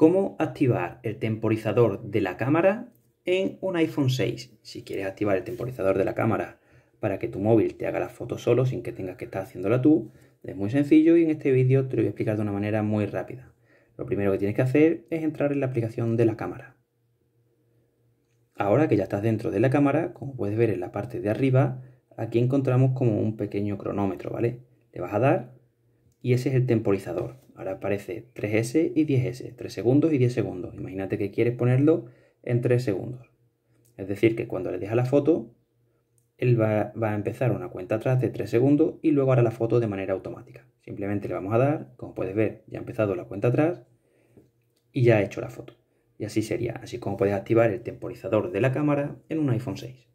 cómo activar el temporizador de la cámara en un iPhone 6. Si quieres activar el temporizador de la cámara para que tu móvil te haga la foto solo sin que tengas que estar haciéndola tú, es muy sencillo y en este vídeo te lo voy a explicar de una manera muy rápida. Lo primero que tienes que hacer es entrar en la aplicación de la cámara. Ahora que ya estás dentro de la cámara, como puedes ver en la parte de arriba, aquí encontramos como un pequeño cronómetro, ¿vale? Le vas a dar y ese es el temporizador. Ahora aparece 3S y 10S, 3 segundos y 10 segundos. Imagínate que quieres ponerlo en 3 segundos. Es decir, que cuando le deja la foto, él va, a empezar una cuenta atrás de 3 segundos y luego hará la foto de manera automática. Simplemente le vamos a dar, como puedes ver, ya ha empezado la cuenta atrás y ya ha hecho la foto. Y así sería, así como puedes activar el temporizador de la cámara en un iPhone 6.